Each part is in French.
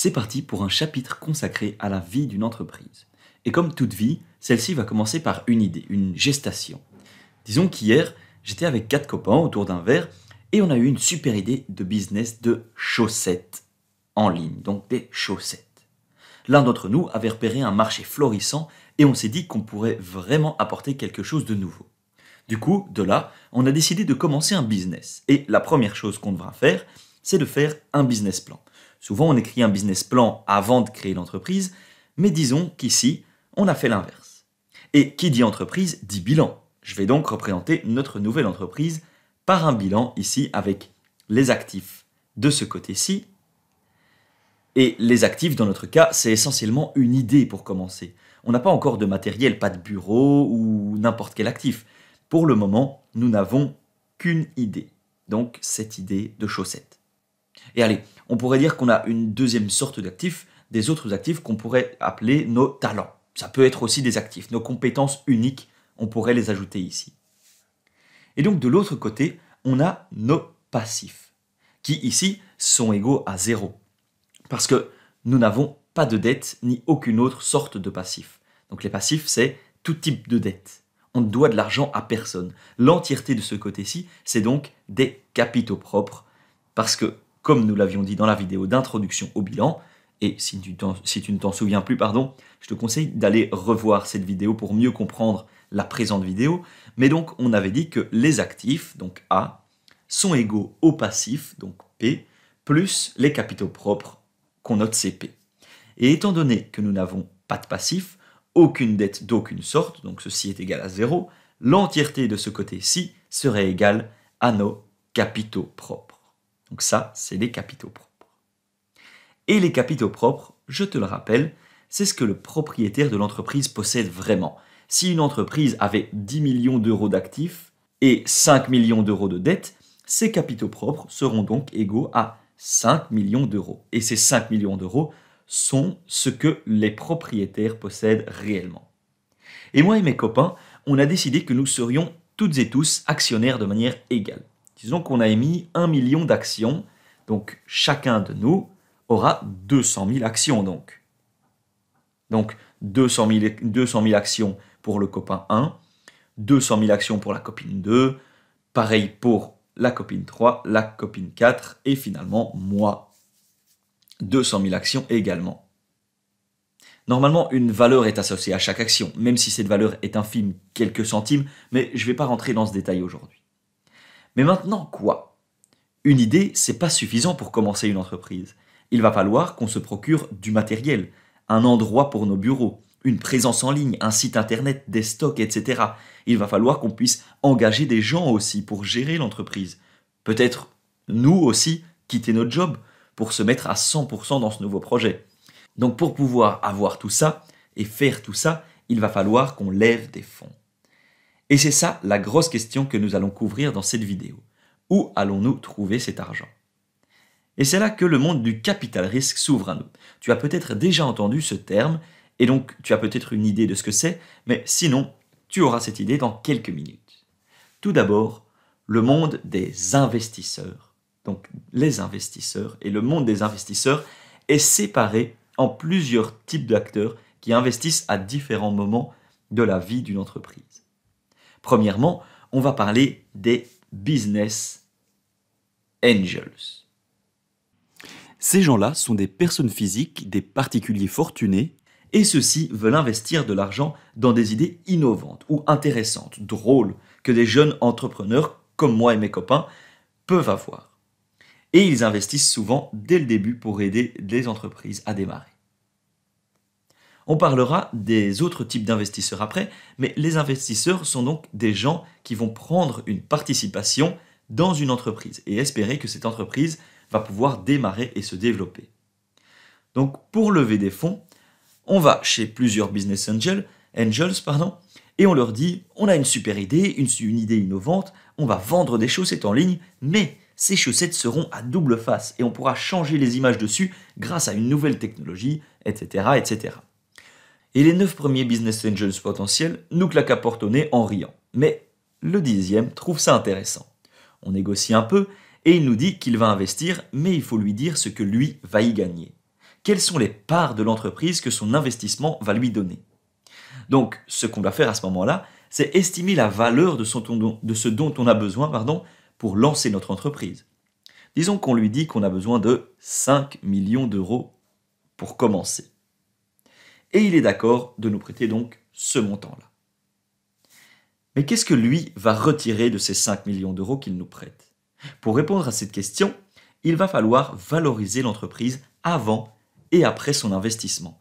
C'est parti pour un chapitre consacré à la vie d'une entreprise. Et comme toute vie, celle-ci va commencer par une idée, une gestation. Disons qu'hier, j'étais avec quatre copains autour d'un verre et on a eu une super idée de business de chaussettes en ligne, donc des chaussettes. L'un d'entre nous avait repéré un marché florissant et on s'est dit qu'on pourrait vraiment apporter quelque chose de nouveau. Du coup, de là, on a décidé de commencer un business. Et la première chose qu'on devra faire, c'est de faire un business plan. Souvent, on écrit un business plan avant de créer l'entreprise, mais disons qu'ici, on a fait l'inverse. Et qui dit entreprise dit bilan. Je vais donc représenter notre nouvelle entreprise par un bilan ici avec les actifs de ce côté-ci. Et les actifs, dans notre cas, c'est essentiellement une idée pour commencer. On n'a pas encore de matériel, pas de bureau ou n'importe quel actif. Pour le moment, nous n'avons qu'une idée. Donc cette idée de chaussettes. Et allez, on pourrait dire qu'on a une deuxième sorte d'actifs, des autres actifs qu'on pourrait appeler nos talents. Ça peut être aussi des actifs, nos compétences uniques, on pourrait les ajouter ici. Et donc de l'autre côté, on a nos passifs, qui ici sont égaux à zéro, parce que nous n'avons pas de dette ni aucune autre sorte de passif. Donc les passifs, c'est tout type de dette. On ne doit de l'argent à personne. L'entièreté de ce côté-ci, c'est donc des capitaux propres, parce que comme nous l'avions dit dans la vidéo d'introduction au bilan. Et si tu, ne t'en souviens plus, pardon, je te conseille d'aller revoir cette vidéo pour mieux comprendre la présente vidéo. Mais donc, on avait dit que les actifs, donc A, sont égaux aux passifs, donc P, plus les capitaux propres qu'on note CP. Et étant donné que nous n'avons pas de passif, aucune dette d'aucune sorte, donc ceci est égal à 0, l'entièreté de ce côté-ci serait égale à nos capitaux propres. Donc ça, c'est les capitaux propres. Et les capitaux propres, je te le rappelle, c'est ce que le propriétaire de l'entreprise possède vraiment. Si une entreprise avait 10 millions d'euros d'actifs et 5 millions d'euros de dettes, ses capitaux propres seront donc égaux à 5 millions d'euros. Et ces 5 millions d'euros sont ce que les propriétaires possèdent réellement. Et moi et mes copains, on a décidé que nous serions toutes et tous actionnaires de manière égale. Disons qu'on a émis 1 million d'actions, donc chacun de nous aura 200 000 actions. Donc, donc 200 000 actions pour le copain 1, 200 000 actions pour la copine 2, pareil pour la copine 3, la copine 4 et finalement moi. 200 000 actions également. Normalement, une valeur est associée à chaque action, même si cette valeur est infime, quelques centimes, mais je ne vais pas rentrer dans ce détail aujourd'hui. Mais maintenant, quoi Une idée, c'est pas suffisant pour commencer une entreprise. Il va falloir qu'on se procure du matériel, un endroit pour nos bureaux, une présence en ligne, un site internet, des stocks, etc. Il va falloir qu'on puisse engager des gens aussi pour gérer l'entreprise. Peut-être nous aussi quitter notre job pour se mettre à 100% dans ce nouveau projet. Donc pour pouvoir avoir tout ça et faire tout ça, il va falloir qu'on lève des fonds. Et c'est ça la grosse question que nous allons couvrir dans cette vidéo. Où allons-nous trouver cet argent Et c'est là que le monde du capital risque s'ouvre à nous. Tu as peut-être déjà entendu ce terme, et donc tu as peut-être une idée de ce que c'est, mais sinon, tu auras cette idée dans quelques minutes. Tout d'abord, le monde des investisseurs. Donc les investisseurs et le monde des investisseurs est séparé en plusieurs types d'acteurs qui investissent à différents moments de la vie d'une entreprise. Premièrement, on va parler des business angels. Ces gens-là sont des personnes physiques, des particuliers fortunés, et ceux-ci veulent investir de l'argent dans des idées innovantes ou intéressantes, drôles, que des jeunes entrepreneurs comme moi et mes copains peuvent avoir. Et ils investissent souvent dès le début pour aider les entreprises à démarrer. On parlera des autres types d'investisseurs après, mais les investisseurs sont donc des gens qui vont prendre une participation dans une entreprise et espérer que cette entreprise va pouvoir démarrer et se développer. Donc pour lever des fonds, on va chez plusieurs business angels, et on leur dit on a une super idée, une, une idée innovante, on va vendre des chaussettes en ligne, mais ces chaussettes seront à double face et on pourra changer les images dessus grâce à une nouvelle technologie, etc. etc et les 9 premiers business angels potentiels nous claquent à porte au nez en riant. Mais le dixième trouve ça intéressant. On négocie un peu et il nous dit qu'il va investir, mais il faut lui dire ce que lui va y gagner. Quelles sont les parts de l'entreprise que son investissement va lui donner Donc, ce qu'on va faire à ce moment-là, c'est estimer la valeur de, ce dont on a besoin pardon, pour lancer notre entreprise. Disons qu'on lui dit qu'on a besoin de 5 millions d'euros pour commencer et il est d'accord de nous prêter donc ce montant-là. Mais qu'est-ce que lui va retirer de ces 5 millions d'euros qu'il nous prête Pour répondre à cette question, il va falloir valoriser l'entreprise avant et après son investissement.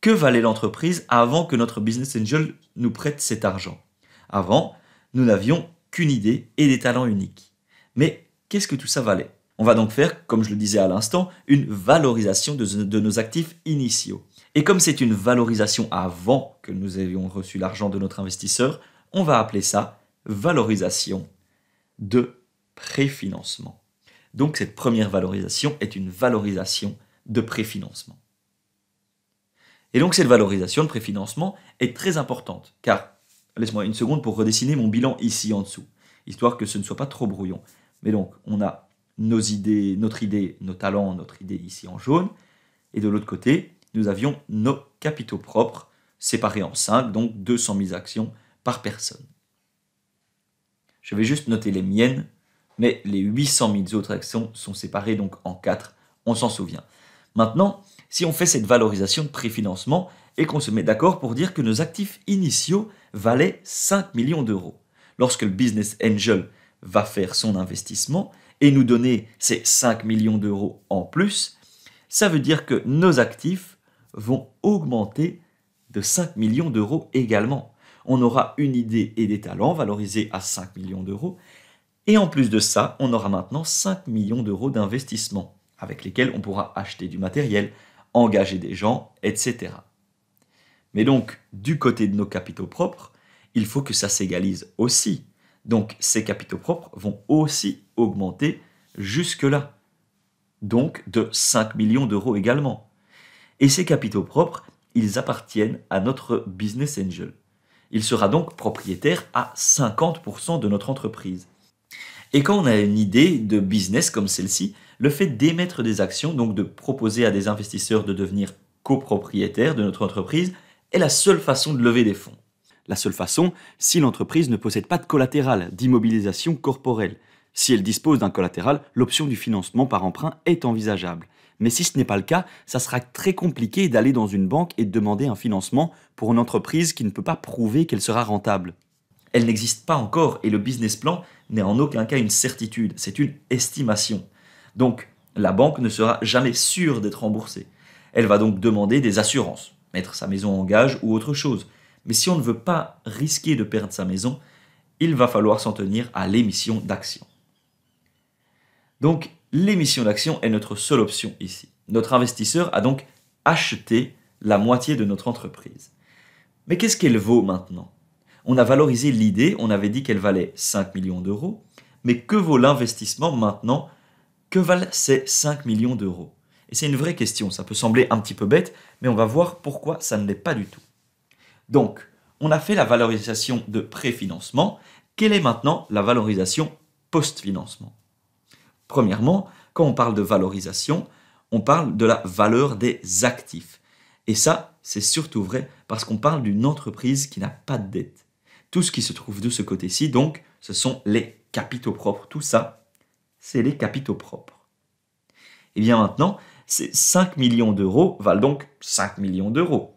Que valait l'entreprise avant que notre business angel nous prête cet argent Avant, nous n'avions qu'une idée et des talents uniques. Mais qu'est-ce que tout ça valait On va donc faire, comme je le disais à l'instant, une valorisation de, de nos actifs initiaux. Et comme c'est une valorisation avant que nous ayons reçu l'argent de notre investisseur, on va appeler ça valorisation de préfinancement. Donc cette première valorisation est une valorisation de préfinancement. Et donc cette valorisation de préfinancement est très importante, car, laisse-moi une seconde pour redessiner mon bilan ici en dessous, histoire que ce ne soit pas trop brouillon. Mais donc on a nos idées, notre idée, nos talents, notre idée ici en jaune, et de l'autre côté, nous avions nos capitaux propres séparés en 5, donc 200 000 actions par personne. Je vais juste noter les miennes, mais les 800 000 autres actions sont séparées donc en 4, on s'en souvient. Maintenant, si on fait cette valorisation de préfinancement et qu'on se met d'accord pour dire que nos actifs initiaux valaient 5 millions d'euros, lorsque le business angel va faire son investissement et nous donner ces 5 millions d'euros en plus, ça veut dire que nos actifs vont augmenter de 5 millions d'euros également. On aura une idée et des talents valorisés à 5 millions d'euros. Et en plus de ça, on aura maintenant 5 millions d'euros d'investissement avec lesquels on pourra acheter du matériel, engager des gens, etc. Mais donc, du côté de nos capitaux propres, il faut que ça s'égalise aussi. Donc, ces capitaux propres vont aussi augmenter jusque-là. Donc, de 5 millions d'euros également et ces capitaux propres, ils appartiennent à notre business angel. Il sera donc propriétaire à 50% de notre entreprise. Et quand on a une idée de business comme celle-ci, le fait d'émettre des actions, donc de proposer à des investisseurs de devenir copropriétaires de notre entreprise, est la seule façon de lever des fonds. La seule façon si l'entreprise ne possède pas de collatéral, d'immobilisation corporelle. Si elle dispose d'un collatéral, l'option du financement par emprunt est envisageable. Mais si ce n'est pas le cas, ça sera très compliqué d'aller dans une banque et de demander un financement pour une entreprise qui ne peut pas prouver qu'elle sera rentable. Elle n'existe pas encore et le business plan n'est en aucun cas une certitude, c'est une estimation. Donc, la banque ne sera jamais sûre d'être remboursée. Elle va donc demander des assurances, mettre sa maison en gage ou autre chose. Mais si on ne veut pas risquer de perdre sa maison, il va falloir s'en tenir à l'émission d'actions. Donc, l'émission d'action est notre seule option ici. Notre investisseur a donc acheté la moitié de notre entreprise. Mais qu'est-ce qu'elle vaut maintenant On a valorisé l'idée, on avait dit qu'elle valait 5 millions d'euros, mais que vaut l'investissement maintenant Que valent ces 5 millions d'euros Et c'est une vraie question, ça peut sembler un petit peu bête, mais on va voir pourquoi ça ne l'est pas du tout. Donc, on a fait la valorisation de préfinancement, quelle est maintenant la valorisation post-financement Premièrement, quand on parle de valorisation, on parle de la valeur des actifs. Et ça, c'est surtout vrai parce qu'on parle d'une entreprise qui n'a pas de dette. Tout ce qui se trouve de ce côté-ci, donc, ce sont les capitaux propres. Tout ça, c'est les capitaux propres. Et eh bien maintenant, ces 5 millions d'euros valent donc 5 millions d'euros.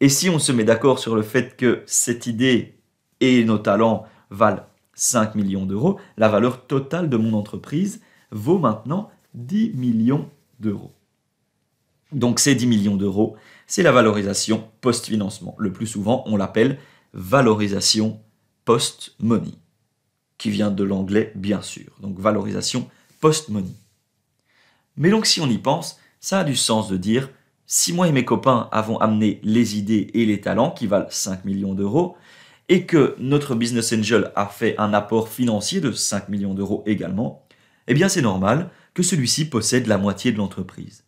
Et si on se met d'accord sur le fait que cette idée et nos talents valent 5 millions d'euros, la valeur totale de mon entreprise, vaut maintenant 10 millions d'euros. Donc ces 10 millions d'euros, c'est la valorisation post-financement. Le plus souvent, on l'appelle valorisation post-money, qui vient de l'anglais bien sûr. Donc valorisation post-money. Mais donc si on y pense, ça a du sens de dire si moi et mes copains avons amené les idées et les talents qui valent 5 millions d'euros, et que notre business angel a fait un apport financier de 5 millions d'euros également, eh bien c'est normal que celui-ci possède la moitié de l'entreprise.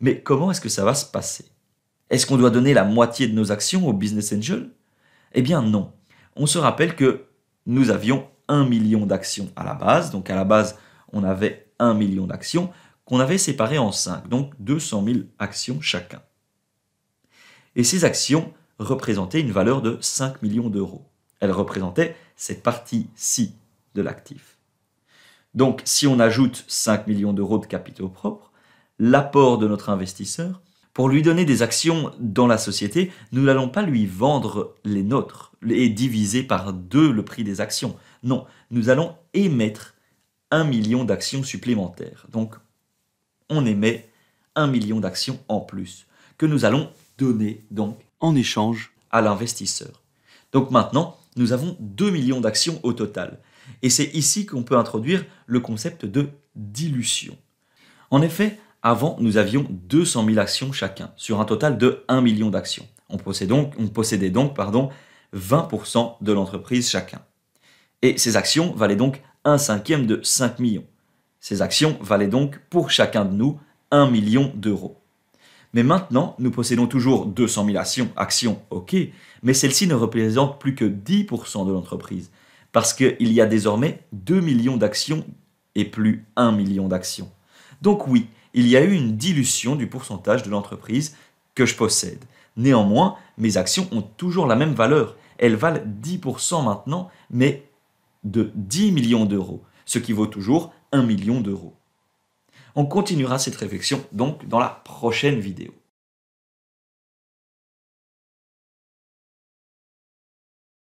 Mais comment est-ce que ça va se passer Est-ce qu'on doit donner la moitié de nos actions au Business Angel Eh bien non. On se rappelle que nous avions 1 million d'actions à la base, donc à la base on avait 1 million d'actions qu'on avait séparées en 5, donc 200 000 actions chacun. Et ces actions représentaient une valeur de 5 millions d'euros. Elles représentaient cette partie-ci de l'actif. Donc, si on ajoute 5 millions d'euros de capitaux propres, l'apport de notre investisseur, pour lui donner des actions dans la société, nous n'allons pas lui vendre les nôtres et diviser par deux le prix des actions. Non, nous allons émettre 1 million d'actions supplémentaires. Donc, on émet 1 million d'actions en plus, que nous allons donner donc en échange à l'investisseur. Donc maintenant, nous avons 2 millions d'actions au total. Et c'est ici qu'on peut introduire le concept de dilution. En effet, avant, nous avions 200 000 actions chacun, sur un total de 1 million d'actions. On, possédait donc pardon, 20% de l'entreprise chacun. Et ces actions valaient donc un cinquième de 5 millions. Ces actions valaient donc pour chacun de nous 1 million d'euros. Mais maintenant, nous possédons toujours 200 000 actions, actions ok, mais celles-ci ne représentent plus que 10% de l'entreprise parce qu'il y a désormais 2 millions d'actions et plus 1 million d'actions. Donc oui, il y a eu une dilution du pourcentage de l'entreprise que je possède. Néanmoins, mes actions ont toujours la même valeur. Elles valent 10% maintenant, mais de 10 millions d'euros, ce qui vaut toujours 1 million d'euros. On continuera cette réflexion donc dans la prochaine vidéo.